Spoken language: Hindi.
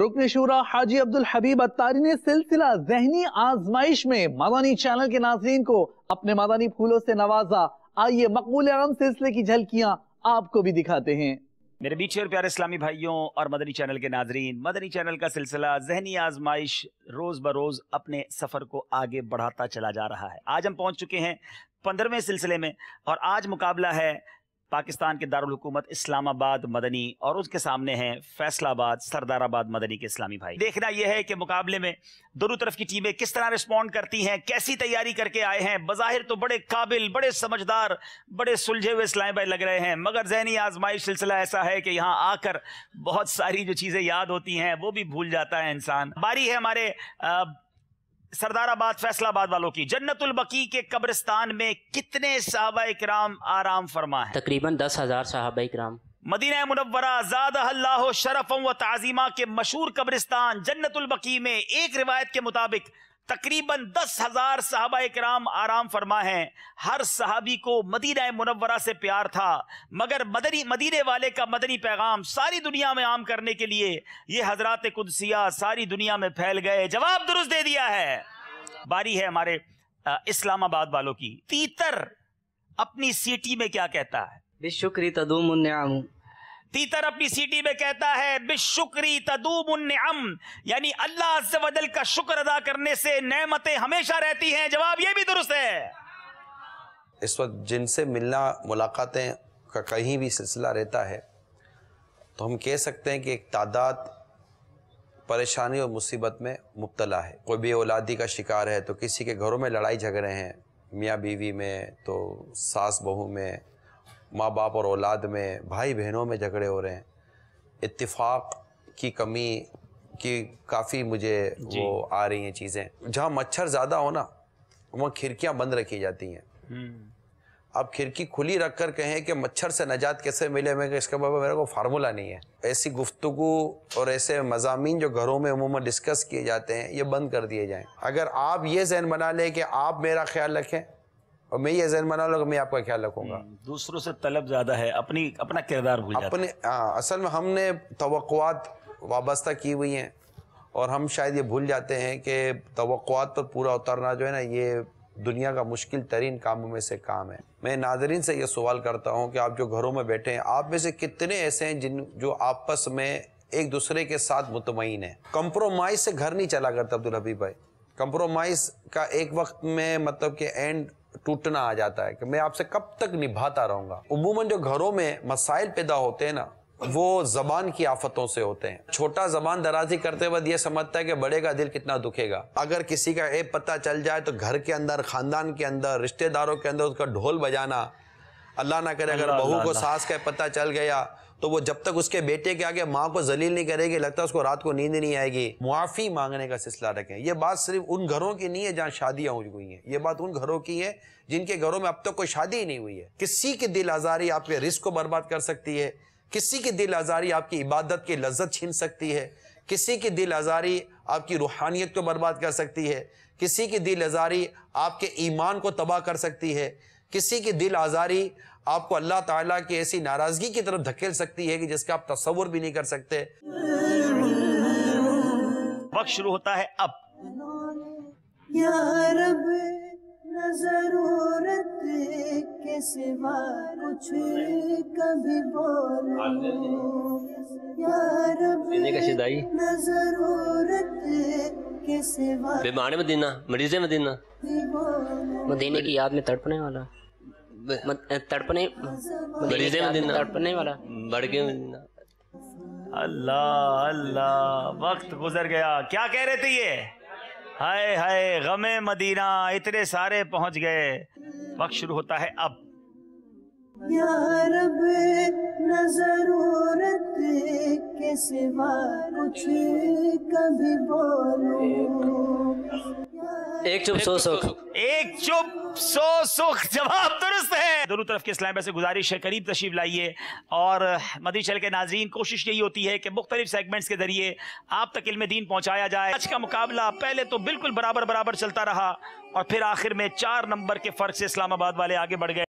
रुकन शुरा हाजी अब्दुल हबीब अतारी ने सिलसिला जहनी आजमाइश में मदानी चैनल के नाजरीन को अपने मदानी फूलों से नवाजा आइए मकबूल आम सिलसिले की झलकियाँ आपको भी दिखाते हैं मेरे बीच और प्यारे इस्लामी भाइयों और मदनी चैनल के नाजरीन मदनी चैनल का सिलसिला जहनी आजमाइश रोज ब रोज़ अपने सफर को आगे बढ़ाता चला जा रहा है आज हम पहुंच चुके हैं पंद्रहवें सिलसिले में और आज मुकाबला है पाकिस्तान के दारकूमत इस्लामाबाद मदनी और उसके सामने हैं फैसलाबाद सरदाराबाद मदनी के इस्लामी भाई देखना यह है कि मुकाबले में दोनों तरफ की टीमें किस तरह रिस्पॉन्ड करती हैं कैसी तैयारी करके आए हैं बज़ाहिर तो बड़े काबिल बड़े समझदार बड़े सुलझे हुए इस्लामी भाई लग रहे हैं मगर जहनी आजमाइश सिलसिला ऐसा है कि यहाँ आकर बहुत सारी जो चीज़ें याद होती हैं वो भी भूल जाता है इंसान बारी है हमारे सरदाराबाद फैसलाबाद वालों की जन्नतुल बकी के कब्रिस्तान में कितने सहाबा कराम आराम फरमा है तकरीबन दस हजार सहाबा कराम मदीना मुनवरा आजाद अल्लाह शरफ़ व ताजीमा के मशहूर कब्रिस्तान जन्नतुल बकी में एक रिवायत के मुताबिक तकरीबन दस हजार साहबा कर आराम फरमा है हर सहाबी को मदीना मुनवरा से प्यार था मगर मदनी मदीने वाले का मदनी पैगाम सारी दुनिया में आम करने के लिए ये हजरत कुदसिया सारी दुनिया में फैल गए जवाब दुरुस्त दे दिया है बारी है हमारे इस्लामाबाद वालों की तीतर अपनी सीटी में क्या कहता है बेशुक्री तदुम तीतर अपनी सीटी में कहता है बिशुक्री तदूब तदूबुन्नम यानी अल्लाह अज्जल का शुक्र अदा करने से नेमतें हमेशा रहती हैं जवाब ये भी दुरुस्त है इस वक्त जिनसे मिलना मुलाकातें का कहीं भी सिलसिला रहता है तो हम कह सकते हैं कि एक तादाद परेशानी और मुसीबत में मुबतला है कोई भी औलादी का शिकार है तो किसी के घरों में लड़ाई झगड़े हैं मियाँ बीवी में तो सास बहू में माँ बाप और औलाद में भाई बहनों में झगड़े हो रहे हैं इतफाक़ की कमी की काफ़ी मुझे वो आ रही हैं चीज़ें जहाँ मच्छर ज़्यादा हो ना वहाँ खिड़कियाँ बंद रखी जाती हैं हम्म। अब खिड़की खुली रख कर कहें कि मच्छर से नजात कैसे मिले मैं इसके बारे में मेरे को फार्मूला नहीं है ऐसी गुफ्तु और ऐसे मजामी जो घरों में उमूमा डिस्कस किए जाते हैं ये बंद कर दिए जाएँ अगर आप ये जहन बना लें कि आप मेरा ख्याल रखें और मैं ये जहन बना लो मैं आपका ख्याल रखूंगा हम्म, दूसरों से तलब ज्यादा है अपनी अपना किरदार भूल अपने हाँ असल में हमने तोक़ात वाबस्ता की हुई हैं और हम शायद ये भूल जाते हैं कि तोक़ात पर पूरा उतरना जो है ना ये दुनिया का मुश्किल तरीन कामों में से काम है मैं नाजरीन से ये सवाल करता हूँ कि आप जो घरों में बैठे हैं आप में से कितने ऐसे हैं जिन जो आपस में एक दूसरे के साथ मुतमिन है कंप्रोमाइज़ से घर नहीं चला करता अब्दुल हबीब भाई कंप्रोमाइज़ का एक वक्त में मतलब कि एंड टूटना आ जाता है कि मैं आपसे कब तक निभाता रहूंगा उमूमन जो घरों में मसाइल पैदा होते हैं ना वो जबान की आफतों से होते हैं छोटा जबान दराजी करते वक्त ये समझता है कि बड़े का दिल कितना दुखेगा अगर किसी का ऐप पता चल जाए तो घर के अंदर खानदान के अंदर रिश्तेदारों के अंदर उसका ढोल बजाना अल्लाह ना करे अगर बहू को सास का पता चल गया तो वो जब तक उसके बेटे के आगे माँ को जलील नहीं करेगी लगता है उसको रात को नींद नहीं आएगी मुआफ़ी मांगने का सिलसिला रखें यह बात सिर्फ उन घरों की नहीं है जहाँ शादियाँ हुई गई हैं ये बात उन घरों की है जिनके घरों में अब तक कोई शादी ही नहीं हुई है किसी की दिल आज़ारी आपके रिस्क को बर्बाद कर सकती है किसी की दिल आज़ारी आपकी इबादत की लज्जत छीन सकती है किसी की दिल आज़ारी आपकी रूहानियत को बर्बाद कर सकती है किसी की दिल आज़ारी आपके ईमान को तबाह कर सकती है किसी की दिल आज़ारी आपको अल्लाह ताला की ऐसी नाराज़गी की तरफ धकेल सकती है कि जिसका आप तस्वर भी नहीं कर सकते वक्त शुरू होता है अब जरूरत के सिवा कुछ कभी बोलो यार जरूरत बेबान मदीना मरीज मदीना मदीने की याद में तड़पने वाला तड़पने मरीज मदीना तड़पने वाला बड़के मदीना अल्लाह अल्लाह वक्त गुजर गया क्या कह रहे थे ये हाय हाय गमे मदीना इतने सारे पहुंच गए वक्त शुरू होता है अब या रब नजर के सिवा कुछ कभी बोलो एक चुप सो सुख एक चुप सो सुख जवाब दुरुस्त है दोनों तरफ के इस्लाम से गुजारिश है करीब तशीफ लाइए और मदी चल के नाजरीन कोशिश यही होती है कि मुख्तलिफ सेगमेंट्स के जरिए आप तक इल्म दीन पहुंचाया जाए आज का मुकाबला पहले तो बिल्कुल बराबर बराबर चलता रहा और फिर आखिर में चार नंबर के फर्क से इस्लामाबाद वाले आगे बढ़ गए